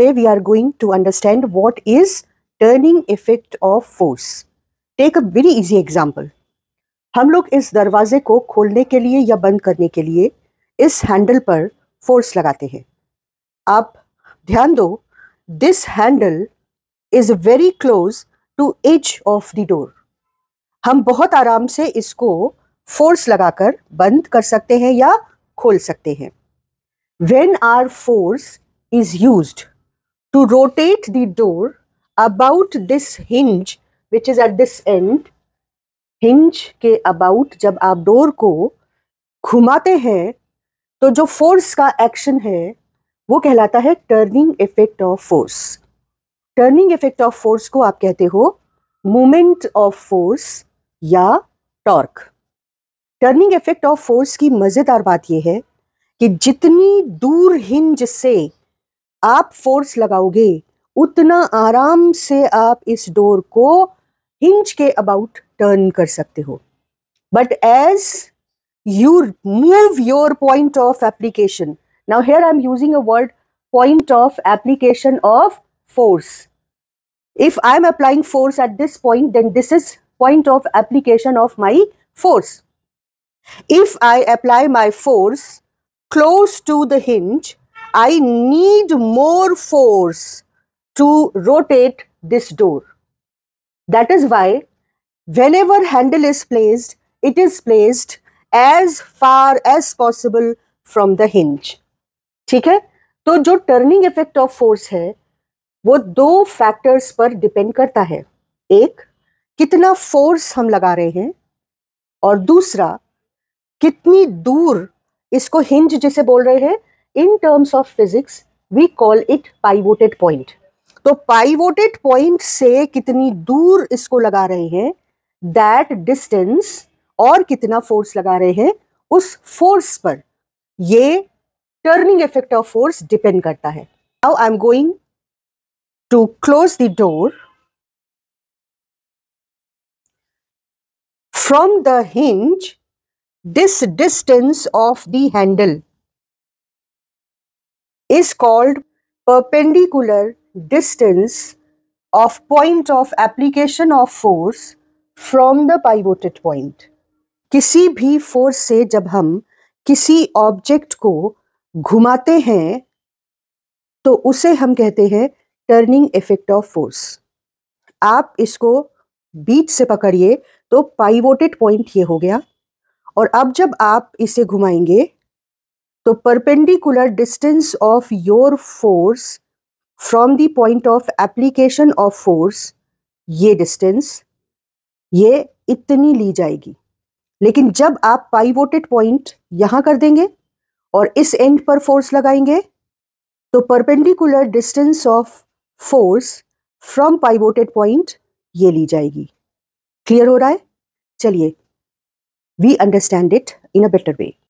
Today we are going to understand what is turning effect of force take a very easy example हम लोग इस दरवाजे को खोलने के लिए या बंद करने के लिए इस हैंडल पर फोर्स लगाते हैं आप ध्यान दो this handle is very close to edge of the door हम बहुत आराम से इसको फोर्स लगाकर बंद कर सकते हैं या खोल सकते हैं when our force is used to rotate the door about this hinge which is at this end hinge के about जब आप door को घुमाते हैं तो जो force का action है वो कहलाता है turning effect of force turning effect of force को आप कहते हो moment of force या torque turning effect of force की मज़ेदार बात यह है कि जितनी दूर हिंज से आप फोर्स लगाओगे उतना आराम से आप इस डोर को हिंज के अबाउट टर्न कर सकते हो but as you move your point of application now here I am using a word point of application of force if I am applying force at this point then this is point of application of my force if I apply my force close to the hinge I need more force to rotate this door. That is why whenever handle is placed, it is placed as far as possible from the hinge. ठीक है तो जो turning effect of force है वो दो factors पर depend करता है एक कितना force हम लगा रहे हैं और दूसरा कितनी दूर इसको हिंज जिसे बोल रहे हैं in terms of physics we call it pivoted point तो पाइवोटेड पॉइंट से कितनी दूर इसको लगा रहे हैं दैट डिस्टेंस और कितना फोर्स लगा रहे हैं उस फोर्स पर ये turning effect of force depend करता है now I am going to close the door from the hinge this distance of the handle is called perpendicular distance of point of application of force from the pivoted point. किसी भी force से जब हम किसी object को घुमाते हैं तो उसे हम कहते हैं टर्निंग इफेक्ट ऑफ फोर्स आप इसको बीच से पकड़िए तो पाइवोटेड पॉइंट ये हो गया और अब जब आप इसे घुमाएंगे तो perpendicular distance of your force from the point of application of force ये डिस्टेंस ये इतनी ली जाएगी लेकिन जब आप पाइवोटेड पॉइंट यहां कर देंगे और इस एंड पर फोर्स लगाएंगे तो perpendicular distance of force from pivoted point ये ली जाएगी क्लियर हो रहा है चलिए we understand it in a better way